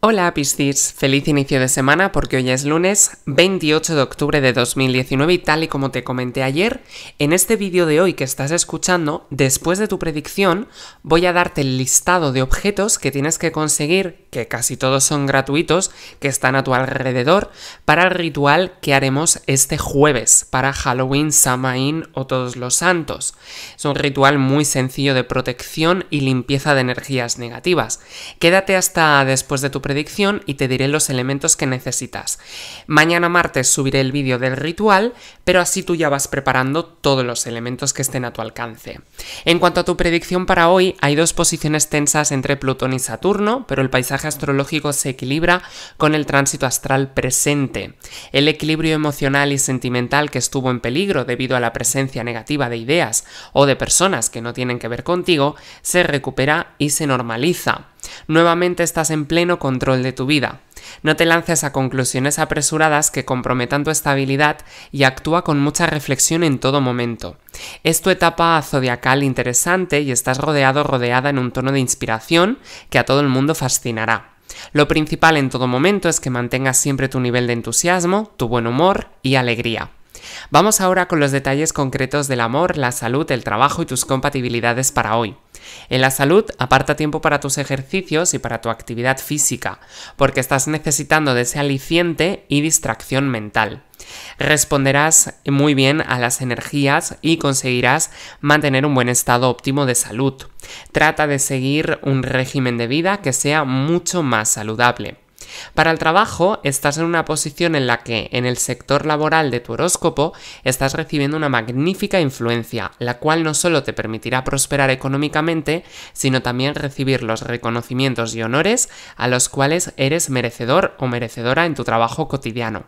Hola Piscis, feliz inicio de semana porque hoy es lunes 28 de octubre de 2019 y tal y como te comenté ayer, en este vídeo de hoy que estás escuchando, después de tu predicción, voy a darte el listado de objetos que tienes que conseguir, que casi todos son gratuitos, que están a tu alrededor, para el ritual que haremos este jueves, para Halloween, Samaín o Todos los Santos. Es un ritual muy sencillo de protección y limpieza de energías negativas. Quédate hasta después de tu predicción y te diré los elementos que necesitas. Mañana martes subiré el vídeo del ritual, pero así tú ya vas preparando todos los elementos que estén a tu alcance. En cuanto a tu predicción para hoy, hay dos posiciones tensas entre Plutón y Saturno, pero el paisaje astrológico se equilibra con el tránsito astral presente. El equilibrio emocional y sentimental que estuvo en peligro debido a la presencia negativa de ideas o de personas que no tienen que ver contigo se recupera y se normaliza. Nuevamente estás en pleno control de tu vida. No te lances a conclusiones apresuradas que comprometan tu estabilidad y actúa con mucha reflexión en todo momento. Es tu etapa zodiacal interesante y estás rodeado rodeada en un tono de inspiración que a todo el mundo fascinará. Lo principal en todo momento es que mantengas siempre tu nivel de entusiasmo, tu buen humor y alegría. Vamos ahora con los detalles concretos del amor, la salud, el trabajo y tus compatibilidades para hoy. En la salud, aparta tiempo para tus ejercicios y para tu actividad física, porque estás necesitando de ese aliciente y distracción mental. Responderás muy bien a las energías y conseguirás mantener un buen estado óptimo de salud. Trata de seguir un régimen de vida que sea mucho más saludable. Para el trabajo, estás en una posición en la que, en el sector laboral de tu horóscopo, estás recibiendo una magnífica influencia, la cual no solo te permitirá prosperar económicamente, sino también recibir los reconocimientos y honores a los cuales eres merecedor o merecedora en tu trabajo cotidiano.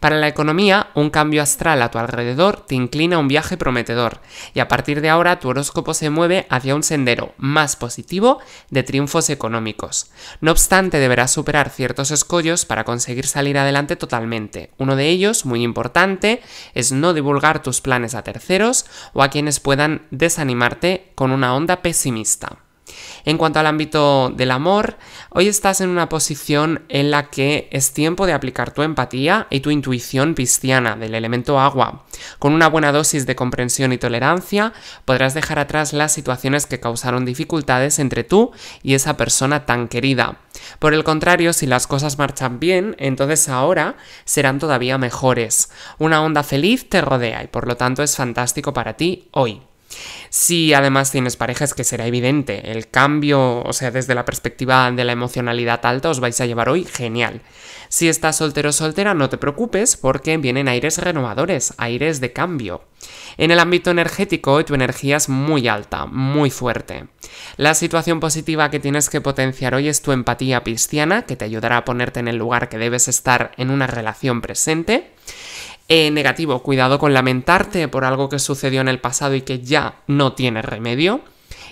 Para la economía, un cambio astral a tu alrededor te inclina a un viaje prometedor, y a partir de ahora tu horóscopo se mueve hacia un sendero más positivo de triunfos económicos. No obstante, deberás superar ciertos escollos para conseguir salir adelante totalmente. Uno de ellos, muy importante, es no divulgar tus planes a terceros o a quienes puedan desanimarte con una onda pesimista. En cuanto al ámbito del amor, hoy estás en una posición en la que es tiempo de aplicar tu empatía y tu intuición pisciana del elemento agua. Con una buena dosis de comprensión y tolerancia podrás dejar atrás las situaciones que causaron dificultades entre tú y esa persona tan querida. Por el contrario, si las cosas marchan bien, entonces ahora serán todavía mejores. Una onda feliz te rodea y por lo tanto es fantástico para ti hoy. Si además tienes parejas, que será evidente, el cambio, o sea, desde la perspectiva de la emocionalidad alta os vais a llevar hoy, genial. Si estás soltero o soltera, no te preocupes porque vienen aires renovadores, aires de cambio. En el ámbito energético, tu energía es muy alta, muy fuerte. La situación positiva que tienes que potenciar hoy es tu empatía pisciana, que te ayudará a ponerte en el lugar que debes estar en una relación presente. Eh, negativo, cuidado con lamentarte por algo que sucedió en el pasado y que ya no tiene remedio.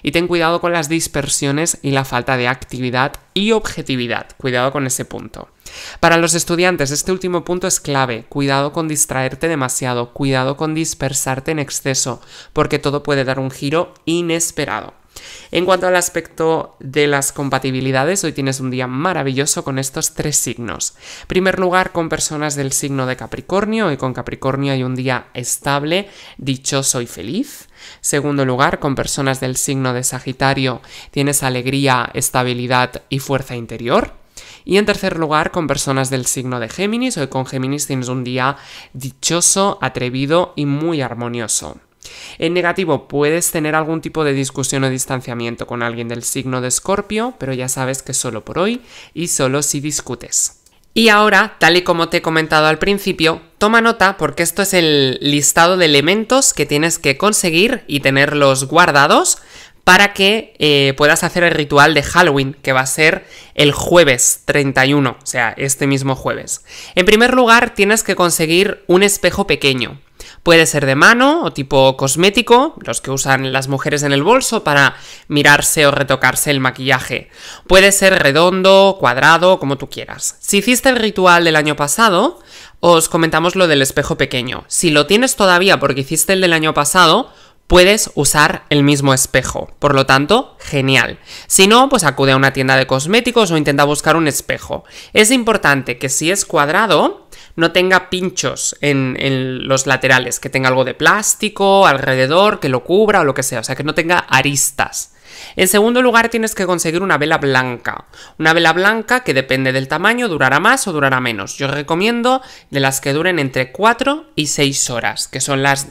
Y ten cuidado con las dispersiones y la falta de actividad y objetividad. Cuidado con ese punto. Para los estudiantes, este último punto es clave. Cuidado con distraerte demasiado, cuidado con dispersarte en exceso, porque todo puede dar un giro inesperado. En cuanto al aspecto de las compatibilidades, hoy tienes un día maravilloso con estos tres signos. primer lugar, con personas del signo de Capricornio, hoy con Capricornio hay un día estable, dichoso y feliz. Segundo lugar, con personas del signo de Sagitario tienes alegría, estabilidad y fuerza interior. Y en tercer lugar, con personas del signo de Géminis, hoy con Géminis tienes un día dichoso, atrevido y muy armonioso. En negativo, puedes tener algún tipo de discusión o distanciamiento con alguien del signo de Escorpio, pero ya sabes que solo por hoy y solo si discutes. Y ahora, tal y como te he comentado al principio, toma nota porque esto es el listado de elementos que tienes que conseguir y tenerlos guardados para que eh, puedas hacer el ritual de Halloween, que va a ser el jueves 31, o sea, este mismo jueves. En primer lugar, tienes que conseguir un espejo pequeño. Puede ser de mano o tipo cosmético, los que usan las mujeres en el bolso para mirarse o retocarse el maquillaje. Puede ser redondo, cuadrado, como tú quieras. Si hiciste el ritual del año pasado, os comentamos lo del espejo pequeño. Si lo tienes todavía porque hiciste el del año pasado, puedes usar el mismo espejo. Por lo tanto, genial. Si no, pues acude a una tienda de cosméticos o intenta buscar un espejo. Es importante que si es cuadrado, no tenga pinchos en, los laterales, que tenga algo de plástico alrededor, que lo cubra o lo que sea, o sea, que no tenga aristas. En segundo lugar, tienes que conseguir una vela blanca. Una vela blanca que depende del tamaño, durará más o durará menos. Yo recomiendo de las que duren entre 4 y 6 horas, que son las,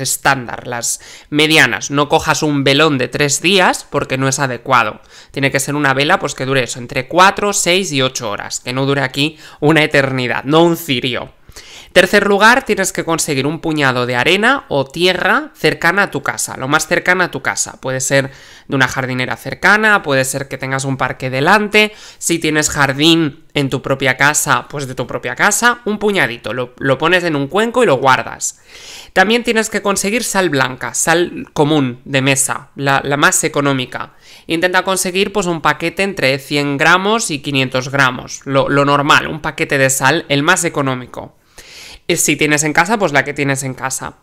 estándar, las medianas. No cojas un velón de 3 días porque no es adecuado. Tiene que ser una vela pues que dure eso, entre 4, 6 y 8 horas, que no dure aquí una eternidad, no un cirio. Tercer lugar, tienes que conseguir un puñado de arena o tierra cercana a tu casa, lo más cercana a tu casa. Puede ser de una jardinera cercana, puede ser que tengas un parque delante, si tienes jardín en tu propia casa, pues de tu propia casa, un puñadito, lo, pones en un cuenco y lo guardas. También tienes que conseguir sal blanca, sal común de mesa, la, más económica. Intenta conseguir pues un paquete entre 100 gramos y 500 gramos, lo normal, un paquete de sal, el más económico. Eh, si tienes en casa, pues la que tienes en casa.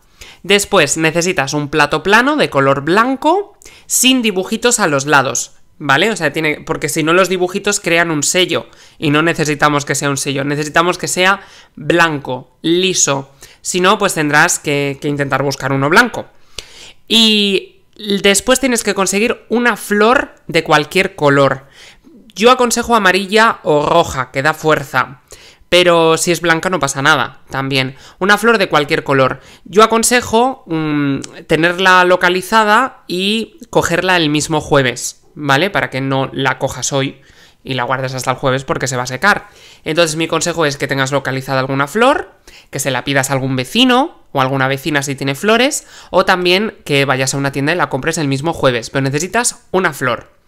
Después necesitas un plato plano de color blanco sin dibujitos a los lados, ¿vale? O sea, tiene porque si no los dibujitos crean un sello y no necesitamos que sea un sello, necesitamos que sea blanco, liso. Si no, pues tendrás que, que intentar buscar uno blanco. Y después tienes que conseguir una flor de cualquier color. Yo aconsejo amarilla o roja, que da fuerza pero si es blanca no pasa nada también. Una flor de cualquier color. Yo aconsejo mm, tenerla localizada y cogerla el mismo jueves, ¿vale? Para que no la cojas hoy y la guardes hasta el jueves porque se va a secar. Entonces mi consejo es que tengas localizada alguna flor, que se la pidas a algún vecino o alguna vecina si tiene flores, o también que vayas a una tienda y la compres el mismo jueves, pero necesitas una flor.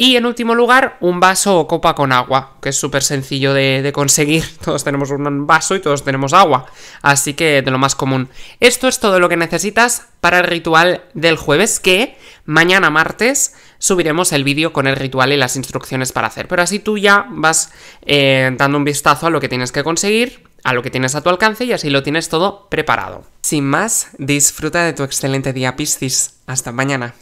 Y en último lugar, un vaso o copa con agua, que es súper sencillo de, conseguir. Todos tenemos un vaso y todos tenemos agua, así que de lo más común. Esto es todo lo que necesitas para el ritual del jueves, que mañana martes subiremos el vídeo con el ritual y las instrucciones para hacer. Pero así tú ya vas eh, dando un vistazo a lo que tienes que conseguir, a lo que tienes a tu alcance y así lo tienes todo preparado. Sin más, disfruta de tu excelente día Piscis. Hasta mañana.